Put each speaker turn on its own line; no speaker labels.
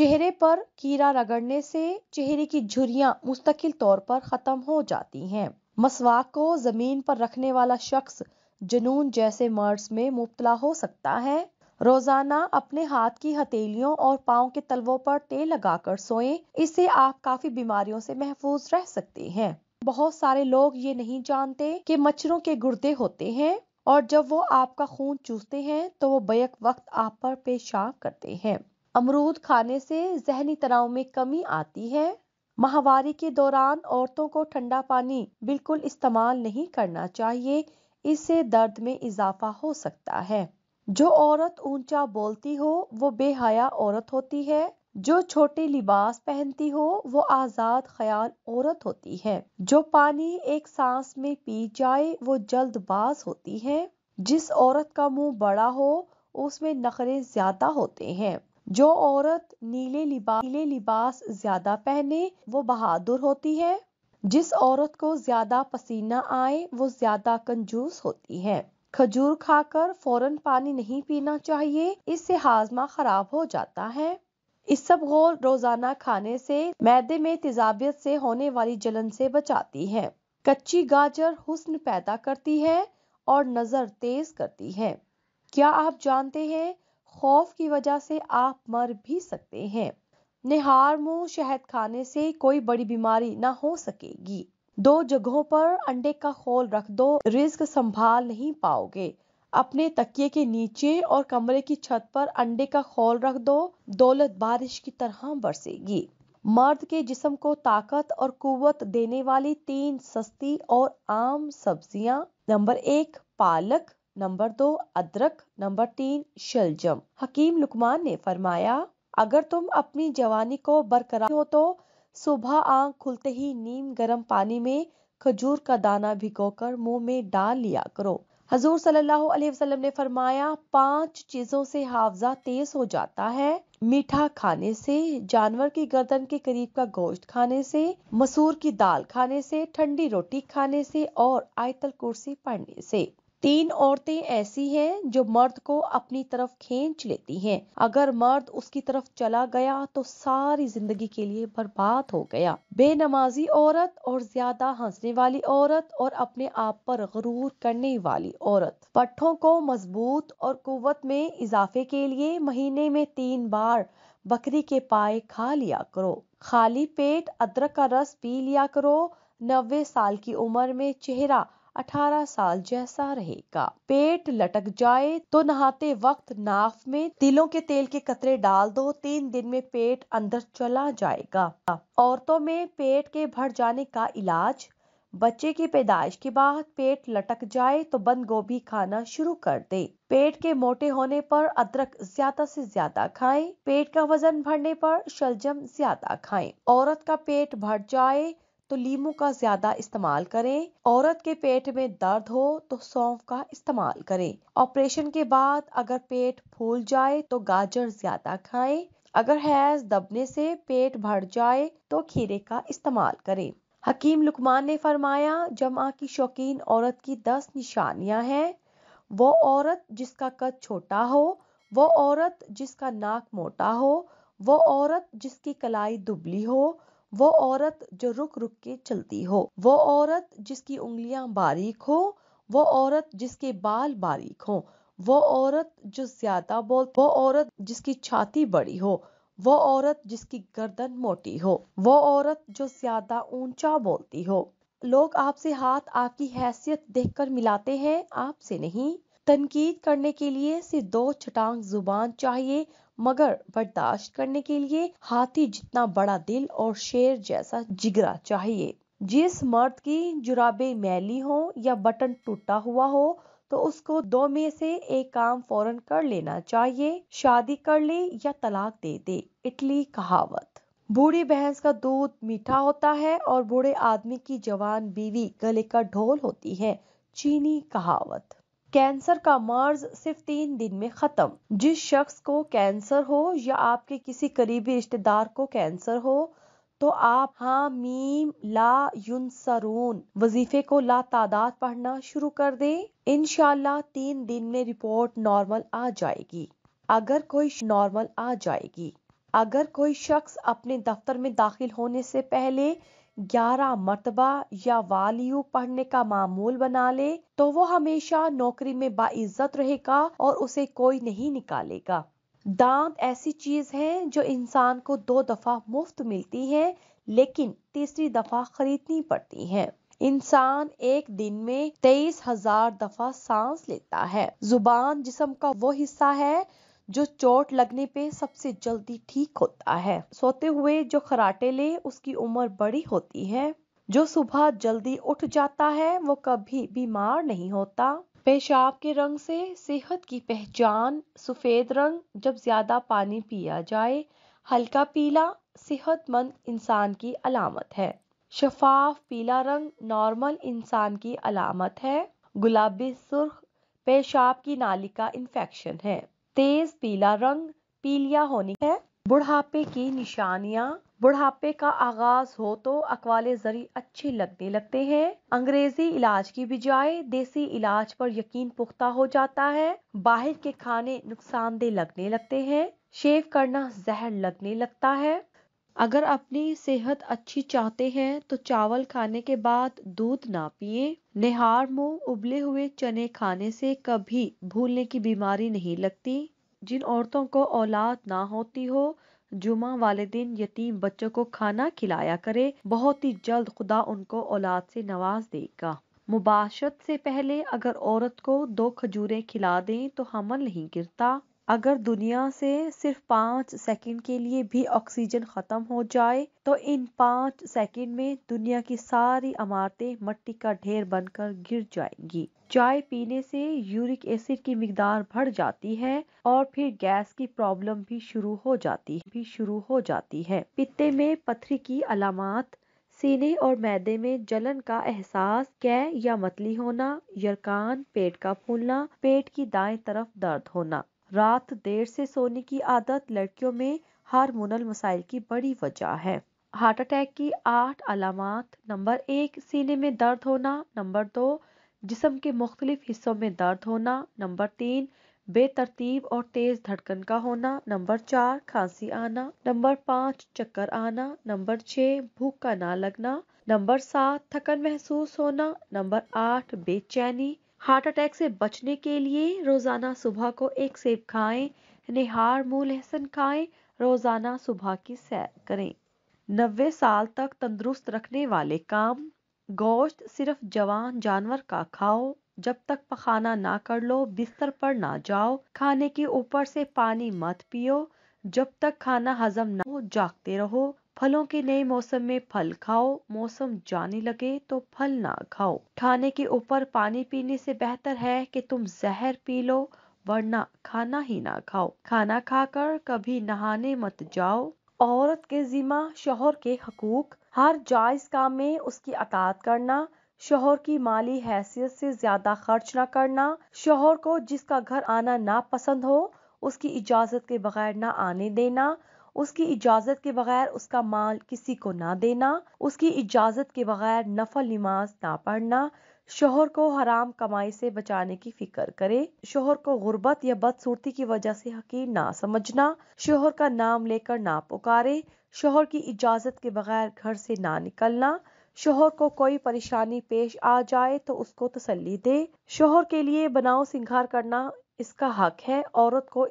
चेहरे पर कीड़ा रगड़ने से चेहरे की झुरियां मुस्तकिल तौर पर खत्म हो जाती हैं मसवाक को जमीन पर रखने वाला शख्स जुनून जैसे मर्ज में मुबतला हो सकता है रोजाना अपने हाथ की हथेलियों और पाओ के तलवों पर तेल लगाकर सोएं इससे आप काफी बीमारियों से महफूज रह सकते हैं बहुत सारे लोग ये नहीं जानते कि मच्छरों के गुर्दे होते हैं और जब वो आपका खून चूसते हैं तो वो बैक वक्त आप पर पेशाब करते हैं अमरूद खाने से जहनी तनाव में कमी आती है माहवारी के दौरान औरतों को ठंडा पानी बिल्कुल इस्तेमाल नहीं करना चाहिए इससे दर्द में इजाफा हो सकता है जो औरत ऊंचा बोलती हो वो बेहया औरत होती है जो छोटे लिबास पहनती हो वो आज़ाद ख्याल औरत होती है जो पानी एक सांस में पी जाए वो जल्दबाज होती है जिस औरत का मुंह बड़ा हो उसमें नखरे ज्यादा होते हैं जो औरत नीले लिबास नीले लिबास ज्यादा पहने वो बहादुर होती है जिस औरत को ज्यादा पसीना आए वो ज्यादा कंजूस होती है खजूर खाकर फौरन पानी नहीं पीना चाहिए इससे हाजमा खराब हो जाता है इस सब गोल रोजाना खाने से मैदे में तेजाबियत से होने वाली जलन से बचाती है कच्ची गाजर हुस्न पैदा करती है और नज़र तेज करती है क्या आप जानते हैं खौफ की वजह से आप मर भी सकते हैं निहार मुंह शहद खाने से कोई बड़ी बीमारी ना हो सकेगी दो जगहों पर अंडे का खोल रख दो रिस्क संभाल नहीं पाओगे अपने तकिए के नीचे और कमरे की छत पर अंडे का खोल रख दो दौलत बारिश की तरह बरसेगी मर्द के जिस्म को ताकत और कुवत देने वाली तीन सस्ती और आम सब्जियां नंबर एक पालक नंबर दो अदरक नंबर तीन शलजम हकीम लुकमान ने फरमाया अगर तुम अपनी जवानी को बरकरार हो तो सुबह आंख खुलते ही नीम गर्म पानी में खजूर का दाना भिगोकर मुंह में डाल लिया करो हजूर सल्लल्लाहु अलैहि वसल्लम ने फरमाया पांच चीजों से हाफजा तेज हो जाता है मीठा खाने से जानवर की गर्दन के करीब का गोश्त खाने से मसूर की दाल खाने से ठंडी रोटी खाने से और आयतल कुर्सी पढ़ने से तीन औरतें ऐसी हैं जो मर्द को अपनी तरफ खींच लेती हैं अगर मर्द उसकी तरफ चला गया तो सारी जिंदगी के लिए बर्बाद हो गया बेनमाजी औरत और ज्यादा हंसने वाली औरत और अपने आप पर गरूर करने वाली औरत पट्ठों को मजबूत और कुवत में इजाफे के लिए महीने में तीन बार बकरी के पाए खा लिया करो खाली पेट अदरक का रस पी लिया करो नब्बे साल की उम्र में चेहरा 18 साल जैसा रहेगा पेट लटक जाए तो नहाते वक्त नाफ में तिलों के तेल के कतरे डाल दो तीन दिन में पेट अंदर चला जाएगा औरतों में पेट के भर जाने का इलाज बच्चे की पैदाइश के बाद पेट लटक जाए तो बंद गोभी खाना शुरू कर दे पेट के मोटे होने पर अदरक ज्यादा से ज्यादा खाएं। पेट का वजन बढ़ने पर शलजम ज्यादा खाएं। औरत का पेट भर जाए तो लीमू का ज्यादा इस्तेमाल करें औरत के पेट में दर्द हो तो सौंफ का इस्तेमाल करें ऑपरेशन के बाद अगर पेट फूल जाए तो गाजर ज्यादा खाएं अगर हैज दबने से पेट भर जाए तो खीरे का इस्तेमाल करें हकीम लुकमान ने फरमाया जमा की शौकीन औरत की दस निशानियां हैं वो औरत जिसका कद छोटा हो वो औरत जिसका नाक मोटा हो वो औरत जिसकी कलाई दुबली हो वो औरत जो रुक रुक के चलती हो वो औरत जिसकी उंगलियां बारीक हो वो औरत जिसके बाल बारीक हो वो औरत जो ज्यादा बोल वो औरत जिसकी छाती बड़ी हो वो औरत जिसकी गर्दन मोटी हो वो औरत जो ज्यादा ऊंचा बोलती हो लोग आपसे हाथ आपकी हैसियत देखकर मिलाते हैं आपसे नहीं तनकीद करने के लिए सिर्फ दो छटांग जुबान चाहिए मगर बर्दाश्त करने के लिए हाथी जितना बड़ा दिल और शेर जैसा जिगरा चाहिए जिस मर्द की जुराबे मैली हो या बटन टूटा हुआ हो तो उसको दो में से एक काम फौरन कर लेना चाहिए शादी कर ले या तलाक दे दे इटली कहावत बूढ़ी भैंस का दूध मीठा होता है और बूढ़े आदमी की जवान बीवी गले का ढोल होती है चीनी कहावत कैंसर का मर्ज सिर्फ तीन दिन में खत्म जिस शख्स को कैंसर हो या आपके किसी करीबी रिश्तेदार को कैंसर हो तो आप हाँ, मीम ला युन सरून वजीफे को ला तादाद पढ़ना शुरू कर दे इनशाला तीन दिन में रिपोर्ट नॉर्मल आ जाएगी अगर कोई नॉर्मल आ जाएगी अगर कोई शख्स अपने दफ्तर में दाखिल होने से पहले ग्यारह मरतबा या वालियू पढ़ने का मामूल बना ले तो वो हमेशा नौकरी में बाइज्जत रहेगा और उसे कोई नहीं निकालेगा दांत ऐसी चीज है जो इंसान को दो दफा मुफ्त मिलती है लेकिन तीसरी दफा खरीदनी पड़ती है इंसान एक दिन में तेईस हजार दफा सांस लेता है जुबान जिसम का वो हिस्सा है जो चोट लगने पे सबसे जल्दी ठीक होता है सोते हुए जो खराटे ले उसकी उम्र बड़ी होती है जो सुबह जल्दी उठ जाता है वो कभी बीमार नहीं होता पेशाब के रंग से सेहत की पहचान सफ़ेद रंग जब ज़्यादा पानी पिया जाए हल्का पीला सेहतमंद इंसान की अलामत है शफाफ पीला रंग नॉर्मल इंसान की अलामत है गुलाबी सुर्ख पेशाब की नाली का इन्फेक्शन है तेज पीला रंग पीलिया होने है बुढ़ापे की निशानियां बुढ़ापे का आगाज हो तो अकवाल जरी अच्छे लगने लगते हैं अंग्रेजी इलाज की बजाय देसी इलाज पर यकीन पुख्ता हो जाता है बाहर के खाने नुकसानदेह लगने लगते हैं शेव करना जहर लगने लगता है अगर अपनी सेहत अच्छी चाहते हैं तो चावल खाने के बाद दूध ना पिए निहार मुंह उबले हुए चने खाने से कभी भूलने की बीमारी नहीं लगती जिन औरतों को औलाद ना होती हो जुमा वाले दिन यतीम बच्चों को खाना खिलाया करे बहुत ही जल्द खुदा उनको औलाद से नवाज देगा मुबाशत से पहले अगर औरत को दो खजूरें खिला दें तो हमल नहीं गिरता अगर दुनिया से सिर्फ पाँच सेकंड के लिए भी ऑक्सीजन ख़त्म हो जाए तो इन पाँच सेकंड में दुनिया की सारी इमारतें मट्टी का ढेर बनकर गिर जाएंगी चाय पीने से यूरिक एसिड की मकदार बढ़ जाती है और फिर गैस की प्रॉब्लम भी शुरू हो जाती भी शुरू हो जाती है पित्ते में पथरी की अलामत सीने और मैदे में जलन का एहसास कै या मतली होना यरकान पेट का फूलना पेट की दाएं तरफ दर्द होना रात देर से सोने की आदत लड़कियों में हार्मोनल मसाइल की बड़ी वजह है हार्ट अटैक की आठ अलामत नंबर एक सीने में दर्द होना नंबर दो जिसम के मुख्तलिफ हिस्सों में दर्द होना नंबर तीन बेतरतीब और तेज़ धड़कन का होना नंबर चार खांसी आना नंबर पाँच चक्कर आना नंबर छः भूख का ना लगना नंबर सात थकन महसूस होना नंबर आठ बेचैनी हार्ट अटैक से बचने के लिए रोज़ाना सुबह को एक सेब खाएं निहार मूल लहसन खाएं रोज़ाना सुबह की सैर करें नब्बे साल तक तंदुरुस्त रखने वाले काम गोश्त सिर्फ जवान जानवर का खाओ जब तक पखाना ना कर लो बिस्तर पर ना जाओ खाने के ऊपर से पानी मत पियो जब तक खाना हजम ना हो जागते रहो फलों के नए मौसम में फल खाओ मौसम जाने लगे तो फल ना खाओ खाने के ऊपर पानी पीने से बेहतर है कि तुम जहर पी लो वरना खाना ही ना खाओ खाना खाकर कभी नहाने मत जाओ औरत के जिम्मा शोहर के हकूक हर जायज काम में उसकी अतात करना शोहर की माली हैसियत से ज्यादा खर्च ना करना शोहर को जिसका घर आना ना पसंद हो उसकी इजाजत के बगैर ना आने देना उसकी इजाज़त के बगैर उसका माल किसी को ना देना उसकी इजाज़त के बगैर नफल नमाज ना पढ़ना शोहर को हराम कमाई से बचाने की फिक्र करे शोहर को गुर्बत या बदसूरती की वजह से हकीर ना समझना शोहर का नाम लेकर ना पुकारे शोहर की इजाज़त के बगैर घर से ना निकलना शोहर को कोई परेशानी पेश आ जाए तो उसको तसल्ली दे शोहर के लिए बनाओ सिंगार करना इसका हक है औरत को